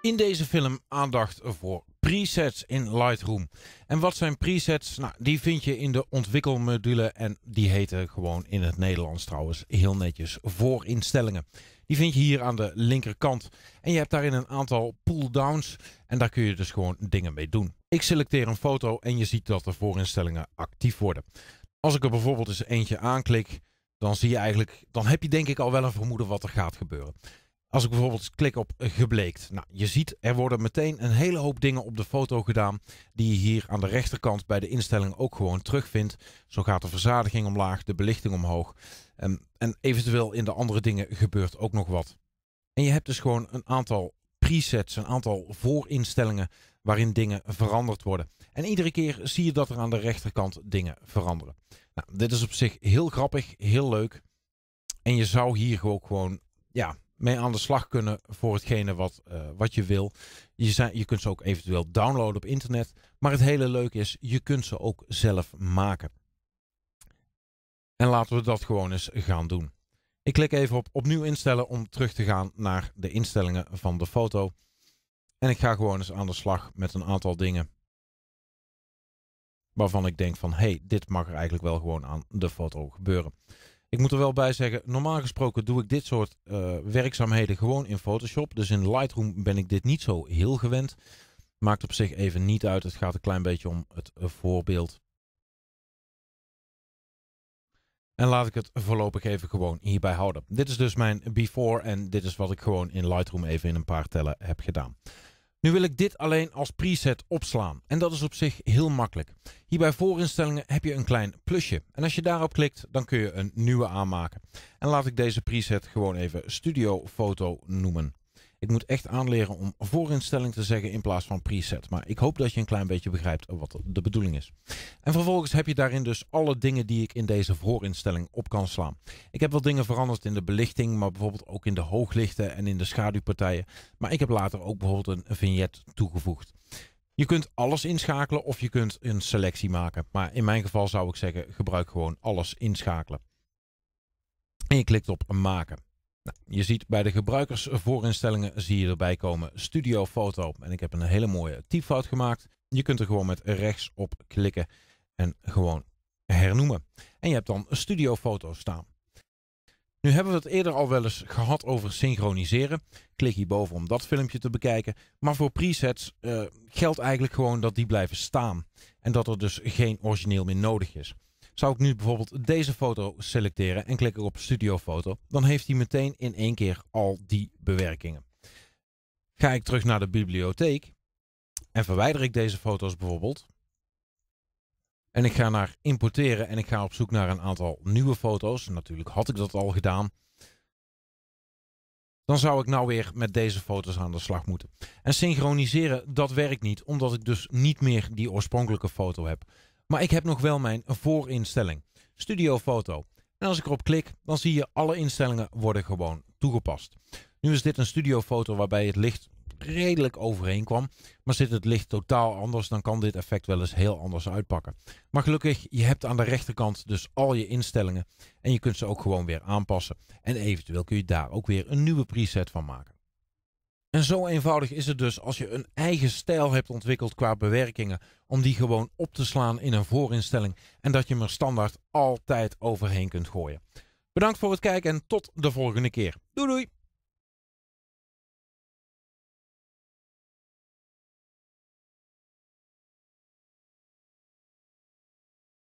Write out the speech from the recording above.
In deze film aandacht voor presets in Lightroom. En wat zijn presets? Nou, die vind je in de ontwikkelmodule en die heten gewoon in het Nederlands trouwens heel netjes voorinstellingen. Die vind je hier aan de linkerkant. En je hebt daarin een aantal pull-downs en daar kun je dus gewoon dingen mee doen. Ik selecteer een foto en je ziet dat de voorinstellingen actief worden. Als ik er bijvoorbeeld eens eentje aanklik, dan zie je eigenlijk, dan heb je denk ik al wel een vermoeden wat er gaat gebeuren. Als ik bijvoorbeeld klik op gebleekt. Nou, je ziet er worden meteen een hele hoop dingen op de foto gedaan die je hier aan de rechterkant bij de instelling ook gewoon terugvindt. Zo gaat de verzadiging omlaag, de belichting omhoog en, ehm, en eventueel in de andere dingen gebeurt ook nog wat. En je hebt dus gewoon een aantal presets, een aantal voorinstellingen waarin dingen veranderd worden. En iedere keer zie je dat er aan de rechterkant dingen veranderen. Nou, dit is op zich heel grappig, heel leuk. En je zou hier ook gewoon ja, mee aan de slag kunnen voor hetgene wat, eh, wat je wil. Je, zijn, je kunt ze ook eventueel downloaden op internet. Maar het hele leuke is, je kunt ze ook zelf maken. En laten we dat gewoon eens gaan doen. Ik klik even op opnieuw instellen om terug te gaan naar de instellingen van de foto. En ik ga gewoon eens aan de slag met een aantal dingen. Waarvan ik denk van, hé, hey, dit mag er eigenlijk wel gewoon aan de foto gebeuren. Ik moet er wel bij zeggen, normaal gesproken doe ik dit soort eh, werkzaamheden gewoon in Photoshop. Dus in Lightroom ben ik dit niet zo heel gewend. Maakt op zich even niet uit. Het gaat een klein beetje om het eh, voorbeeld. En laat ik het voorlopig even gewoon hierbij houden. Dit is dus mijn before en dit is wat ik gewoon in Lightroom even in een paar tellen heb gedaan. Nu wil ik dit alleen als preset opslaan en dat is op zich heel makkelijk. Hier bij voorinstellingen heb je een klein plusje en als je daarop klikt dan kun je een nieuwe aanmaken. En laat ik deze preset gewoon even studio foto noemen. Ik moet echt aanleren om voorinstelling te zeggen in plaats van preset. Maar ik hoop dat je een klein beetje begrijpt wat de bedoeling is. En vervolgens heb je daarin dus alle dingen die ik in deze voorinstelling op kan slaan. Ik heb wel dingen veranderd in de belichting, maar bijvoorbeeld ook in de hooglichten en in de schaduwpartijen. Maar ik heb later ook bijvoorbeeld een vignet toegevoegd. Je kunt alles inschakelen of je kunt een selectie maken. Maar in mijn geval zou ik zeggen, gebruik gewoon alles inschakelen. En je klikt op maken. Nou, je ziet bij de gebruikersvoorinstellingen zie je erbij komen studiofoto. En ik heb een hele mooie typfout gemaakt. Je kunt er gewoon met rechts op klikken en gewoon hernoemen. En je hebt dan studiofoto staan. Nu hebben we het eerder al wel eens gehad over synchroniseren. Klik hierboven om dat filmpje te bekijken. Maar voor presets eh, geldt eigenlijk gewoon dat die blijven staan. En dat er dus geen origineel meer nodig is. Zou ik nu bijvoorbeeld deze foto selecteren en klik ik op foto. dan heeft hij meteen in één keer al die bewerkingen. Ga ik terug naar de bibliotheek en verwijder ik deze foto's bijvoorbeeld. En ik ga naar importeren en ik ga op zoek naar een aantal nieuwe foto's. Natuurlijk had ik dat al gedaan. Dan zou ik nou weer met deze foto's aan de slag moeten. En synchroniseren, dat werkt niet, omdat ik dus niet meer die oorspronkelijke foto heb. Maar ik heb nog wel mijn voorinstelling. Studiofoto. En als ik erop klik, dan zie je alle instellingen worden gewoon toegepast. Nu is dit een studiofoto waarbij het licht redelijk overheen kwam. Maar zit het licht totaal anders, dan kan dit effect wel eens heel anders uitpakken. Maar gelukkig, je hebt aan de rechterkant dus al je instellingen. En je kunt ze ook gewoon weer aanpassen. En eventueel kun je daar ook weer een nieuwe preset van maken. En zo eenvoudig is het dus als je een eigen stijl hebt ontwikkeld qua bewerkingen, om die gewoon op te slaan in een voorinstelling en dat je hem er standaard altijd overheen kunt gooien. Bedankt voor het kijken en tot de volgende keer. Doei doei!